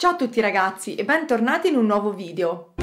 Ciao a tutti ragazzi e bentornati in un nuovo video.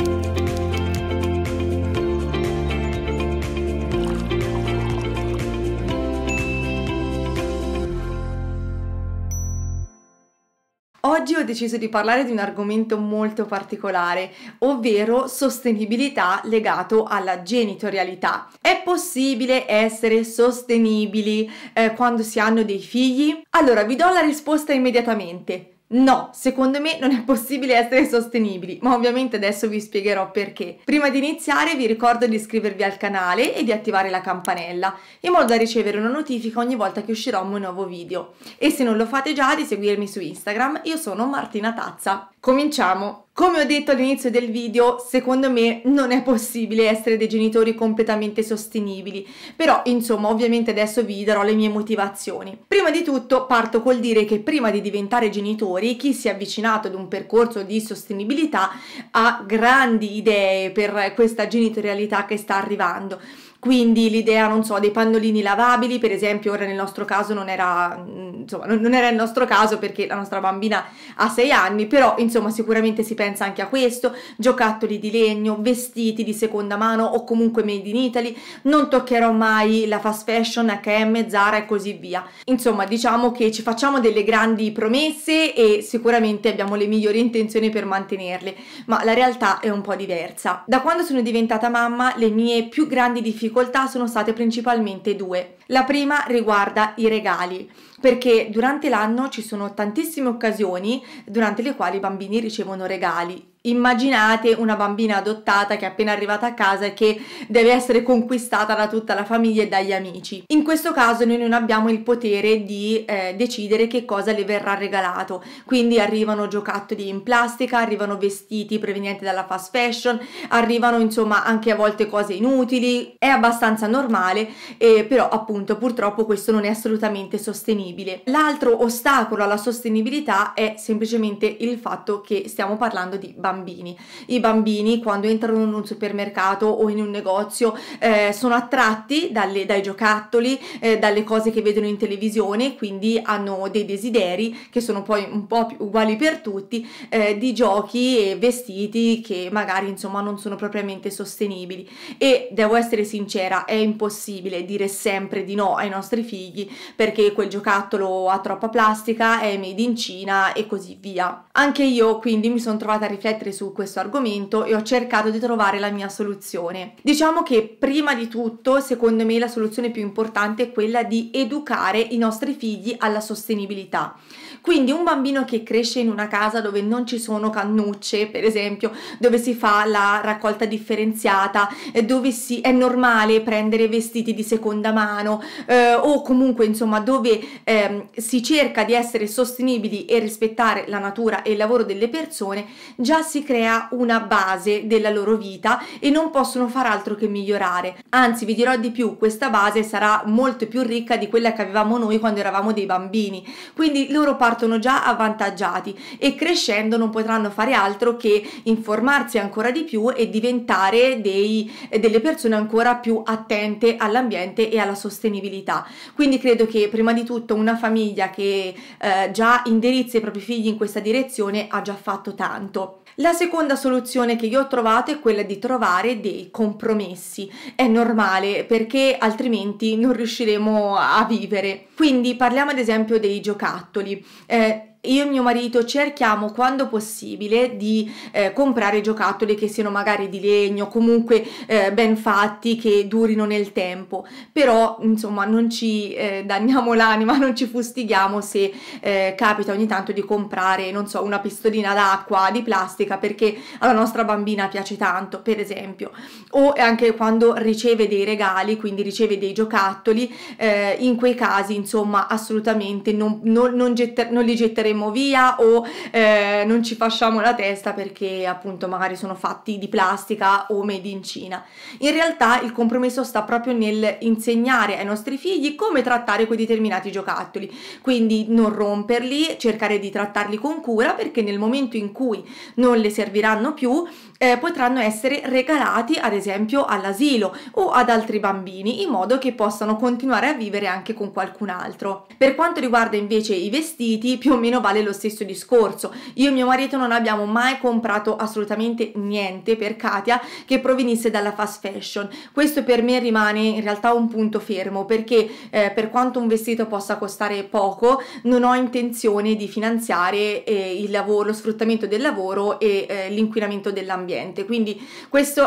Oggi ho deciso di parlare di un argomento molto particolare, ovvero sostenibilità legato alla genitorialità. È possibile essere sostenibili eh, quando si hanno dei figli? Allora, vi do la risposta immediatamente No, secondo me non è possibile essere sostenibili, ma ovviamente adesso vi spiegherò perché. Prima di iniziare vi ricordo di iscrivervi al canale e di attivare la campanella, in modo da ricevere una notifica ogni volta che uscirò un nuovo video. E se non lo fate già, di seguirmi su Instagram, io sono Martina Tazza. Cominciamo! Come ho detto all'inizio del video, secondo me non è possibile essere dei genitori completamente sostenibili, però insomma ovviamente adesso vi darò le mie motivazioni. Prima di tutto parto col dire che prima di diventare genitori chi si è avvicinato ad un percorso di sostenibilità ha grandi idee per questa genitorialità che sta arrivando quindi l'idea, non so, dei pannolini lavabili, per esempio, ora nel nostro caso non era, mm, insomma, non era il nostro caso perché la nostra bambina ha sei anni, però insomma sicuramente si pensa anche a questo, giocattoli di legno, vestiti di seconda mano o comunque made in Italy, non toccherò mai la fast fashion, H&M, Zara e così via. Insomma, diciamo che ci facciamo delle grandi promesse e sicuramente abbiamo le migliori intenzioni per mantenerle, ma la realtà è un po' diversa. Da quando sono diventata mamma, le mie più grandi difficoltà difficoltà sono state principalmente due. La prima riguarda i regali, perché durante l'anno ci sono tantissime occasioni durante le quali i bambini ricevono regali immaginate una bambina adottata che è appena arrivata a casa e che deve essere conquistata da tutta la famiglia e dagli amici. In questo caso noi non abbiamo il potere di eh, decidere che cosa le verrà regalato, quindi arrivano giocattoli in plastica, arrivano vestiti provenienti dalla fast fashion, arrivano insomma anche a volte cose inutili, è abbastanza normale, eh, però appunto purtroppo questo non è assolutamente sostenibile. L'altro ostacolo alla sostenibilità è semplicemente il fatto che stiamo parlando di bambini bambini. I bambini quando entrano in un supermercato o in un negozio eh, sono attratti dalle, dai giocattoli, eh, dalle cose che vedono in televisione, quindi hanno dei desideri che sono poi un po' uguali per tutti eh, di giochi e vestiti che magari insomma non sono propriamente sostenibili e devo essere sincera è impossibile dire sempre di no ai nostri figli perché quel giocattolo ha troppa plastica è made in Cina e così via anche io quindi mi sono trovata a riflettere sempre su questo argomento e ho cercato di trovare la mia soluzione. Diciamo che prima di tutto, secondo me, la soluzione più importante è quella di educare i nostri figli alla sostenibilità. Quindi un bambino che cresce in una casa dove non ci sono cannucce, per esempio, dove si fa la raccolta differenziata, eh, dove si, è normale prendere vestiti di seconda mano eh, o comunque insomma dove eh, si cerca di essere sostenibili e rispettare la natura e il lavoro delle persone, già si si crea una base della loro vita e non possono far altro che migliorare. Anzi, vi dirò di più, questa base sarà molto più ricca di quella che avevamo noi quando eravamo dei bambini. Quindi loro partono già avvantaggiati e crescendo non potranno fare altro che informarsi ancora di più e diventare dei, delle persone ancora più attente all'ambiente e alla sostenibilità. Quindi credo che prima di tutto una famiglia che eh, già indirizza i propri figli in questa direzione ha già fatto tanto. La seconda soluzione che io ho trovato è quella di trovare dei compromessi. È normale perché altrimenti non riusciremo a vivere. Quindi parliamo ad esempio dei giocattoli. Eh, io e mio marito cerchiamo quando possibile di eh, comprare giocattoli che siano magari di legno, comunque eh, ben fatti, che durino nel tempo, però insomma non ci eh, danniamo l'anima, non ci fustighiamo se eh, capita ogni tanto di comprare, non so, una pistolina d'acqua di plastica perché alla nostra bambina piace tanto, per esempio, o anche quando riceve dei regali, quindi riceve dei giocattoli, eh, in quei casi insomma assolutamente non, non, non, getter, non li getteremo butteremo via o eh, non ci facciamo la testa perché appunto magari sono fatti di plastica o made in Cina. In realtà il compromesso sta proprio nel insegnare ai nostri figli come trattare quei determinati giocattoli, quindi non romperli, cercare di trattarli con cura perché nel momento in cui non le serviranno più eh, potranno essere regalati ad esempio all'asilo o ad altri bambini in modo che possano continuare a vivere anche con qualcun altro. Per quanto riguarda invece i vestiti, più o meno vale lo stesso discorso. Io e mio marito non abbiamo mai comprato assolutamente niente per Katia che provenisse dalla fast fashion. Questo per me rimane in realtà un punto fermo perché eh, per quanto un vestito possa costare poco, non ho intenzione di finanziare eh, il lavoro, lo sfruttamento del lavoro e eh, l'inquinamento dell'ambiente. Quindi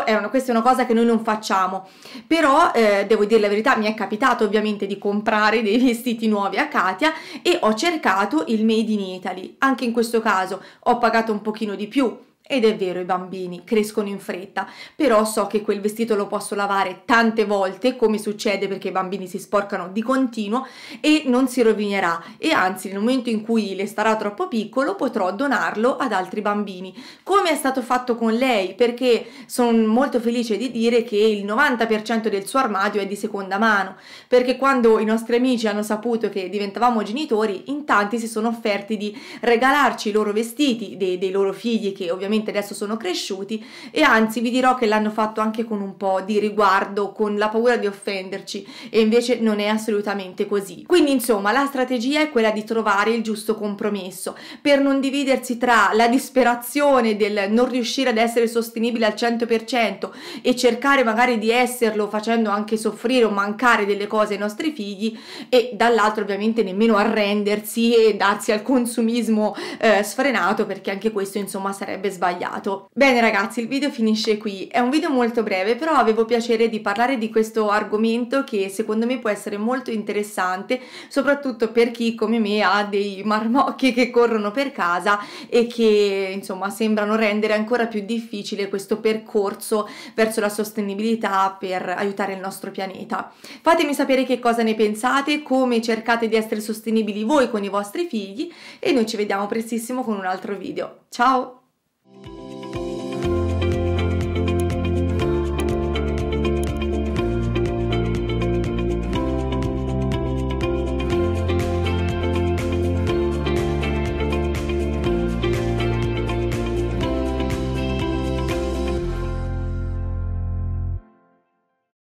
è una, questa è una cosa che noi non facciamo. Però eh, devo dire la verità, mi è capitato ovviamente di comprare dei vestiti nuovi a Katia e ho cercato il made in in Italy. Anche in questo caso ho pagato un pochino di più, ed è vero, i bambini crescono in fretta, però so che quel vestito lo posso lavare tante volte, come succede perché i bambini si sporcano di continuo e non si rovinerà e anzi nel momento in cui le starà troppo piccolo potrò donarlo ad altri bambini, come è stato fatto con lei, perché sono molto felice di dire che il 90% del suo armadio è di seconda mano, perché quando i nostri amici hanno saputo che diventavamo genitori, in tanti si sono offerti di regalarci i loro vestiti dei, dei loro figli che ovviamente ovviamente adesso sono cresciuti e anzi vi dirò che l'hanno fatto anche con un po' di riguardo, con la paura di offenderci e invece non è assolutamente così. Quindi insomma la strategia è quella di trovare il giusto compromesso per non dividersi tra la disperazione del non riuscire ad essere sostenibile al 100% e cercare magari di esserlo facendo anche soffrire o mancare delle cose ai nostri figli e dall'altro ovviamente nemmeno arrendersi e darsi al consumismo eh, sfrenato perché anche questo insomma sarebbe sbagliato sbagliato. Bene ragazzi, il video finisce qui. È un video molto breve, però avevo piacere di parlare di questo argomento che secondo me può essere molto interessante, soprattutto per chi come me ha dei marmocchi che corrono per casa e che insomma sembrano rendere ancora più difficile questo percorso verso la sostenibilità per aiutare il nostro pianeta. Fatemi sapere che cosa ne pensate, come cercate di essere sostenibili voi con i vostri figli e noi ci vediamo prestissimo con un altro video. Ciao!